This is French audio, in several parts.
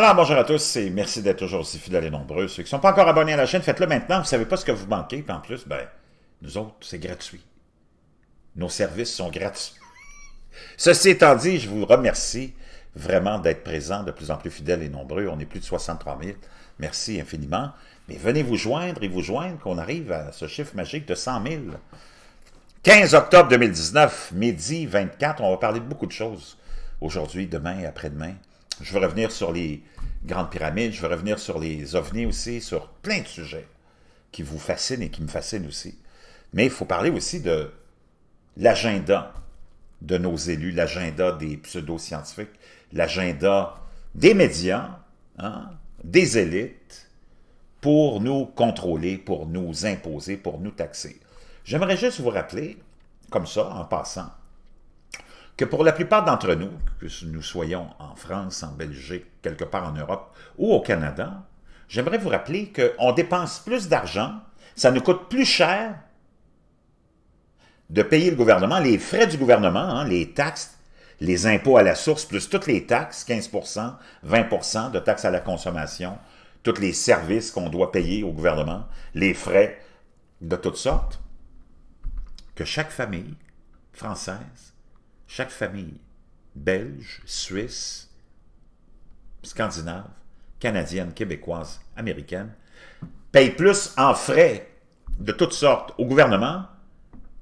Alors, bonjour à tous et merci d'être toujours aussi fidèles et nombreux. Ceux qui ne sont pas encore abonnés à la chaîne, faites-le maintenant. Vous ne savez pas ce que vous manquez. en plus, ben, nous autres, c'est gratuit. Nos services sont gratuits. Ceci étant dit, je vous remercie vraiment d'être présents, de plus en plus fidèles et nombreux. On est plus de 63 000. Merci infiniment. Mais venez vous joindre et vous joindre qu'on arrive à ce chiffre magique de 100 000. 15 octobre 2019, midi 24, on va parler de beaucoup de choses. Aujourd'hui, demain et après-demain. Je veux revenir sur les grandes pyramides, je veux revenir sur les ovnis aussi, sur plein de sujets qui vous fascinent et qui me fascinent aussi. Mais il faut parler aussi de l'agenda de nos élus, l'agenda des pseudo-scientifiques, l'agenda des médias, hein, des élites, pour nous contrôler, pour nous imposer, pour nous taxer. J'aimerais juste vous rappeler, comme ça, en passant, que pour la plupart d'entre nous, que nous soyons en France, en Belgique, quelque part en Europe ou au Canada, j'aimerais vous rappeler qu'on dépense plus d'argent, ça nous coûte plus cher de payer le gouvernement, les frais du gouvernement, hein, les taxes, les impôts à la source, plus toutes les taxes, 15 20 de taxes à la consommation, tous les services qu'on doit payer au gouvernement, les frais de toutes sortes, que chaque famille française chaque famille, belge, suisse, scandinave, canadienne, québécoise, américaine, paye plus en frais de toutes sortes au gouvernement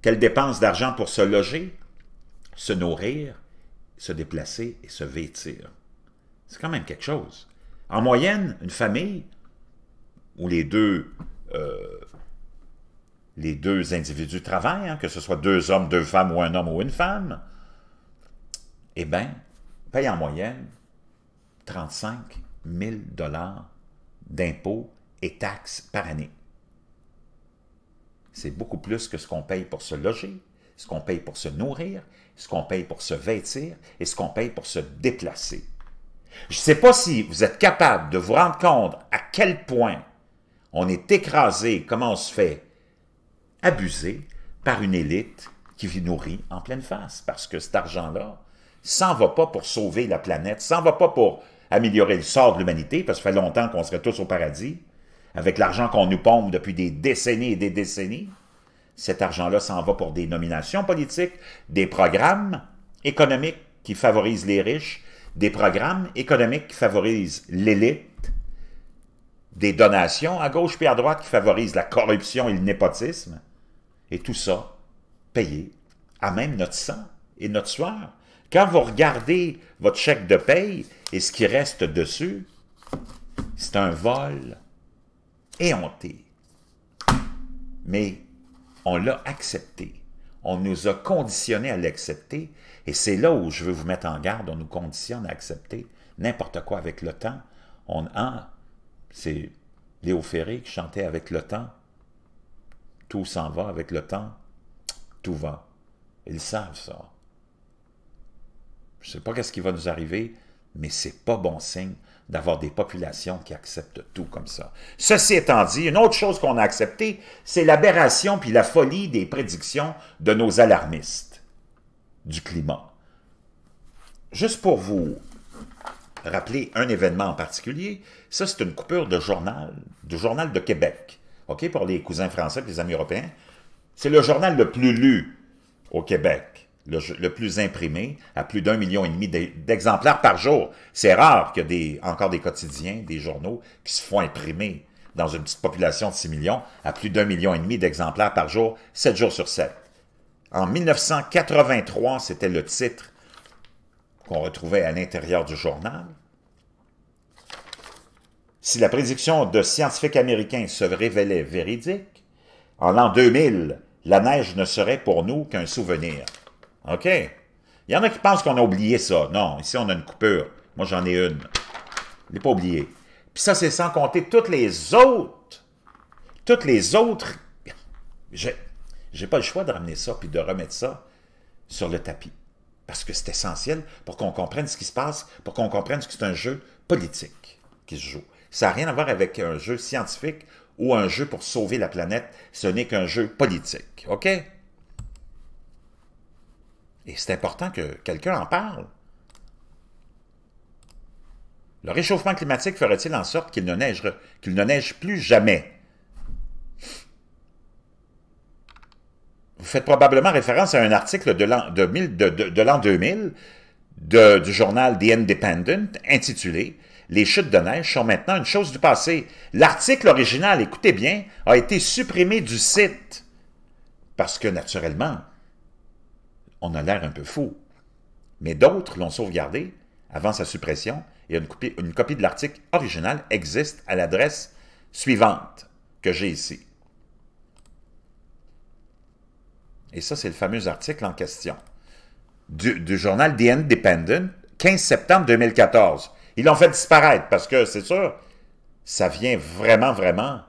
qu'elle dépense d'argent pour se loger, se nourrir, se déplacer et se vêtir. C'est quand même quelque chose. En moyenne, une famille où les deux, euh, les deux individus travaillent, hein, que ce soit deux hommes, deux femmes ou un homme ou une femme, eh bien, paye en moyenne 35 000 d'impôts et taxes par année. C'est beaucoup plus que ce qu'on paye pour se loger, ce qu'on paye pour se nourrir, ce qu'on paye pour se vêtir et ce qu'on paye pour se déplacer. Je ne sais pas si vous êtes capable de vous rendre compte à quel point on est écrasé, comment on se fait abuser par une élite qui vit nourrit en pleine face, parce que cet argent-là, s'en va pas pour sauver la planète, s'en va pas pour améliorer le sort de l'humanité, parce que ça fait longtemps qu'on serait tous au paradis, avec l'argent qu'on nous pompe depuis des décennies et des décennies. Cet argent-là s'en va pour des nominations politiques, des programmes économiques qui favorisent les riches, des programmes économiques qui favorisent l'élite, des donations à gauche et à droite qui favorisent la corruption et le népotisme, et tout ça payé à même notre sang et notre sueur, quand vous regardez votre chèque de paye et ce qui reste dessus, c'est un vol éhonté. Mais on l'a accepté. On nous a conditionnés à l'accepter. Et c'est là où je veux vous mettre en garde. On nous conditionne à accepter n'importe quoi avec le temps. On a, hein, c'est Léo Ferré qui chantait avec le temps. Tout s'en va avec le temps. Tout va. Ils savent ça. Je ne sais pas ce qui va nous arriver, mais ce n'est pas bon signe d'avoir des populations qui acceptent tout comme ça. Ceci étant dit, une autre chose qu'on a acceptée, c'est l'aberration puis la folie des prédictions de nos alarmistes du climat. Juste pour vous rappeler un événement en particulier, ça c'est une coupure de journal, du journal de Québec, ok, pour les cousins français et les amis européens. C'est le journal le plus lu au Québec le, plus imprimé, à plus d'un million et demi d'exemplaires par jour. C'est rare qu'il y ait encore des quotidiens, des journaux qui se font imprimer dans une petite population de 6 millions à plus d'un million et demi d'exemplaires par jour, 7 jours sur 7. En 1983, c'était le titre qu'on retrouvait à l'intérieur du journal. Si la prédiction de scientifiques américains se révélait véridique, en l'an 2000, la neige ne serait pour nous qu'un souvenir. OK. Il y en a qui pensent qu'on a oublié ça. Non, ici, on a une coupure. Moi, j'en ai une. Je ne l'ai pas oublié. Puis ça, c'est sans compter toutes les autres. Toutes les autres. J'ai pas le choix de ramener ça puis de remettre ça sur le tapis. Parce que c'est essentiel pour qu'on comprenne ce qui se passe, pour qu'on comprenne que c'est un jeu politique qui se joue. Ça n'a rien à voir avec un jeu scientifique ou un jeu pour sauver la planète. Ce n'est qu'un jeu politique. OK? Et c'est important que quelqu'un en parle. Le réchauffement climatique ferait-il en sorte qu'il ne, neige, plus jamais? Vous faites probablement référence à un article de l'an de, de, 2000 du journal The Independent intitulé « Les chutes de neige sont maintenant une chose du passé ». L'article original, écoutez bien, a été supprimé du site parce que naturellement, on a l'air un peu fou. Mais d'autres l'ont sauvegardé avant sa suppression et une copie, de l'article original existe à l'adresse suivante que j'ai ici. Et ça, c'est le fameux article en question du, du journal The Independent, 15 septembre 2014. Ils l'ont fait disparaître parce que, c'est sûr, ça vient vraiment, vraiment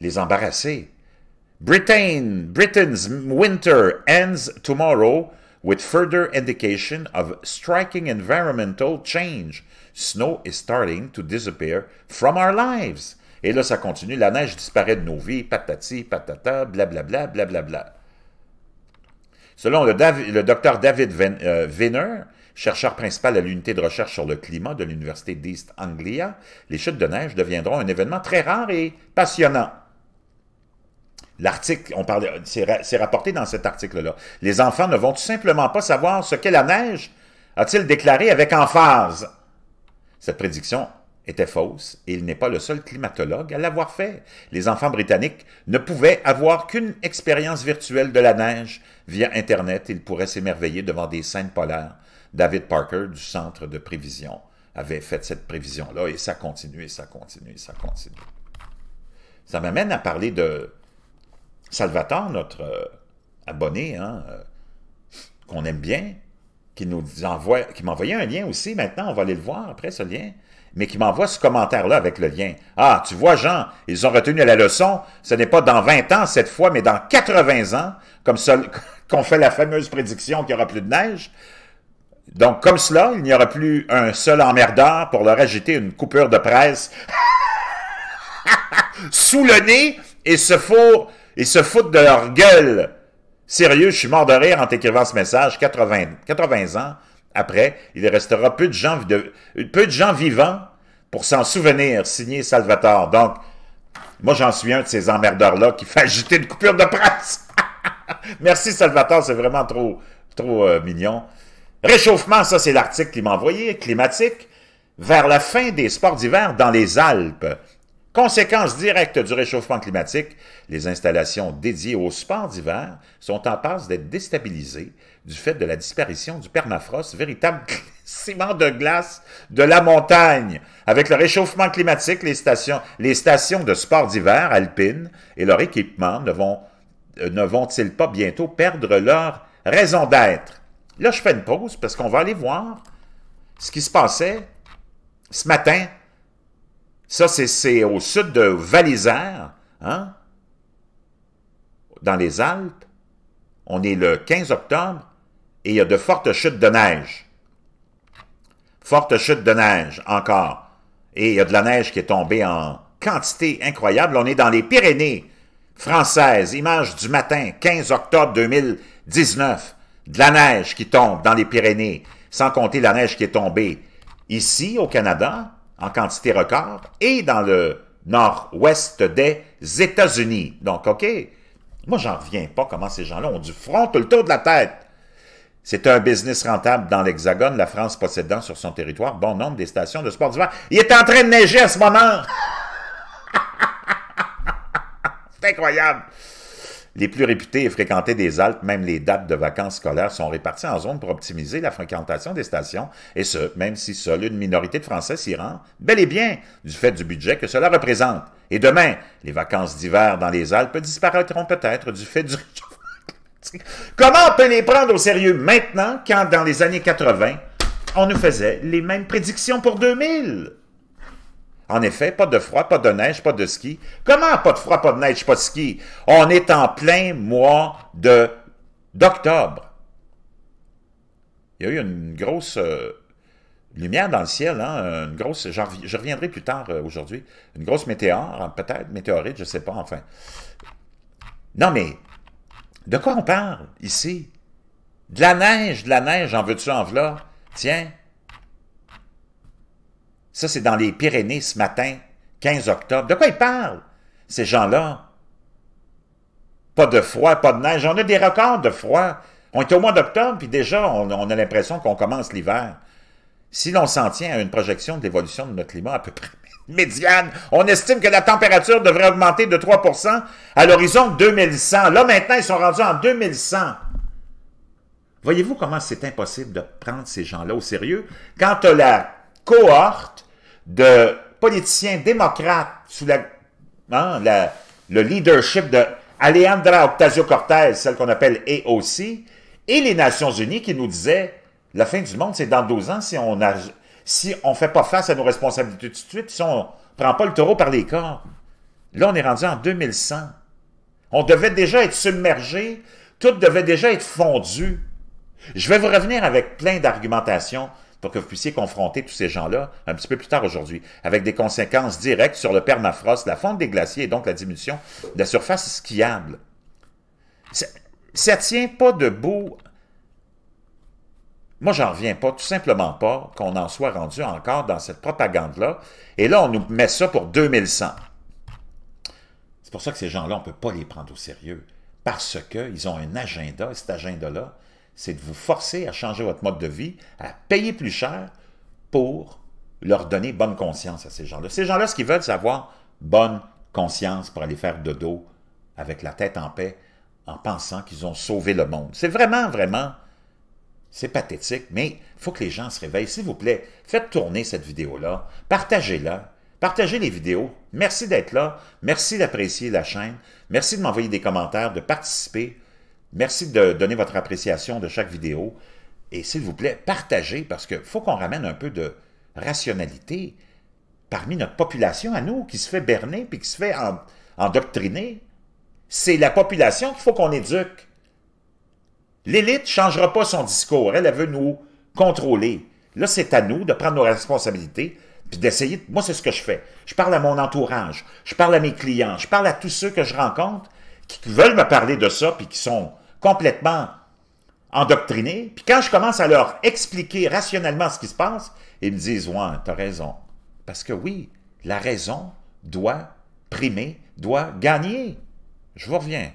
les embarrasser. Britain, Britain's winter ends tomorrow with further indication of striking environmental change. Snow is starting to disappear from our lives. Et là, ça continue. La neige disparaît de nos vies. Patati, patata, blablabla, blablabla. Selon le, le, docteur David euh, Venner, chercheur principal à l'unité de recherche sur le climat de l'Université d'East Anglia, les chutes de neige deviendront un événement très rare et passionnant. L'article, on parle, c'est rapporté dans cet article-là. Les enfants ne vont tout simplement pas savoir ce qu'est la neige, a-t-il déclaré avec emphase. Cette prédiction était fausse et il n'est pas le seul climatologue à l'avoir fait. Les enfants britanniques ne pouvaient avoir qu'une expérience virtuelle de la neige via Internet. Ils pourraient s'émerveiller devant des scènes polaires. David Parker du Centre de prévision avait fait cette prévision-là et ça continue et ça continue et ça continue. Ça m'amène à parler de Salvatore, notre euh, abonné, hein, euh, qu'on aime bien, qui nous envoie, qui m'envoyait un lien aussi, maintenant, on va aller le voir après ce lien, mais qui m'envoie ce commentaire-là avec le lien. Ah, tu vois, Jean, ils ont retenu la leçon, ce n'est pas dans 20 ans cette fois, mais dans 80 ans, comme ça, qu'on fait la fameuse prédiction qu'il n'y aura plus de neige. Donc, comme cela, il n'y aura plus un seul emmerdeur pour leur agiter une coupure de presse sous le nez et se four ils se foutent de leur gueule. Sérieux, je suis mort de rire en t'écrivant ce message, 80, 80 ans après, il restera peu de gens, vivants pour s'en souvenir, signé Salvatore. Donc, moi, j'en suis un de ces emmerdeurs-là qui fait ajouter une coupure de presse. Merci, Salvatore, c'est vraiment trop, trop euh, mignon. Réchauffement, ça, c'est l'article qu'il m'a envoyé, climatique, vers la fin des sports d'hiver dans les Alpes. Conséquence directe du réchauffement climatique, les installations dédiées aux sports d'hiver sont en passe d'être déstabilisées du fait de la disparition du permafrost, véritable ciment de glace de la montagne. Avec le réchauffement climatique, les stations, de sports d'hiver alpines et leur équipement ne vont euh, ne vont-ils pas bientôt perdre leur raison d'être? Là, je fais une pause parce qu'on va aller voir ce qui se passait ce matin ça, c'est au sud de Valisère, hein? dans les Alpes. On est le 15 octobre et il y a de fortes chutes de neige. Fortes chutes de neige encore. Et il y a de la neige qui est tombée en quantité incroyable. On est dans les Pyrénées françaises. Image du matin, 15 octobre 2019. De la neige qui tombe dans les Pyrénées, sans compter la neige qui est tombée ici au Canada, en quantité record et dans le nord-ouest des États-Unis. Donc, OK, moi, j'en reviens pas comment ces gens-là ont du front tout le tour de la tête. C'est un business rentable dans l'Hexagone, la France possédant sur son territoire bon nombre des stations de sport d'hiver. Il est en train de neiger à ce moment. C'est incroyable les plus réputés et fréquentés des Alpes, même les dates de vacances scolaires, sont réparties en zones pour optimiser la fréquentation des stations, et ce, même si seule une minorité de Français s'y rend, bel et bien, du fait du budget que cela représente. Et demain, les vacances d'hiver dans les Alpes disparaîtront peut-être du fait du Comment on peut les prendre au sérieux maintenant quand, dans les années 80, on nous faisait les mêmes prédictions pour 2000? En effet, pas de froid, pas de neige, pas de ski. Comment pas de froid, pas de neige, pas de ski? On est en plein mois de d'octobre. Il y a eu une grosse euh, lumière dans le ciel, hein? une grosse, je reviendrai plus tard euh, aujourd'hui, une grosse météore, hein, peut-être, météorite, je ne sais pas, enfin. Non, mais de quoi on parle ici? De la neige, de la neige, en veux-tu, en v'là? Tiens, ça, c'est dans les Pyrénées ce matin, 15 octobre. De quoi ils parlent, ces gens-là? Pas de froid, pas de neige. On a des records de froid. On est au mois d'octobre, puis déjà, on, a l'impression qu'on commence l'hiver. Si l'on s'en tient à une projection d'évolution de notre climat à peu près médiane, on estime que la température devrait augmenter de 3 à l'horizon 2100. Là, maintenant, ils sont rendus en 2100. Voyez-vous comment c'est impossible de prendre ces gens-là au sérieux quand la cohorte de politiciens démocrates sous la, hein, le leadership de Alejandra octavio cortez celle qu'on appelle AOC, et les Nations Unies qui nous disaient la fin du monde, c'est dans 12 ans si on ne si on fait pas face à nos responsabilités tout de suite, si on prend pas le taureau par les cornes. Là, on est rendu en 2100. On devait déjà être submergé, tout devait déjà être fondu. Je vais vous revenir avec plein d'argumentations pour que vous puissiez confronter tous ces gens-là un petit peu plus tard aujourd'hui, avec des conséquences directes sur le permafrost, la fonte des glaciers et donc la diminution de la surface skiable. Ça ne tient pas debout. Moi, j'en reviens pas, tout simplement pas, qu'on en soit rendu encore dans cette propagande-là. Et là, on nous met ça pour 2100. C'est pour ça que ces gens-là, on ne peut pas les prendre au sérieux, parce qu'ils ont un agenda, et cet agenda-là, c'est de vous forcer à changer votre mode de vie, à payer plus cher pour leur donner bonne conscience à ces gens-là. Ces gens-là, ce qu'ils veulent, c'est avoir bonne conscience pour aller faire dodo avec la tête en paix en pensant qu'ils ont sauvé le monde. C'est vraiment, vraiment, c'est pathétique, mais il faut que les gens se réveillent. S'il vous plaît, faites tourner cette vidéo-là, partagez-la, partagez les vidéos. Merci d'être là, merci d'apprécier la chaîne, merci de m'envoyer des commentaires, de participer. Merci de donner votre appréciation de chaque vidéo. Et s'il vous plaît, partagez, parce qu'il faut qu'on ramène un peu de rationalité parmi notre population à nous, qui se fait berner puis qui se fait en, endoctriner. C'est la population qu'il faut qu'on éduque. L'élite ne changera pas son discours. Elle, veut nous contrôler. Là, c'est à nous de prendre nos responsabilités puis d'essayer. Moi, c'est ce que je fais. Je parle à mon entourage, je parle à mes clients, je parle à tous ceux que je rencontre qui veulent me parler de ça puis qui sont complètement endoctrinés. Puis quand je commence à leur expliquer rationnellement ce qui se passe, ils me disent « Ouais, t'as raison. » Parce que oui, la raison doit primer, doit gagner. Je vous reviens.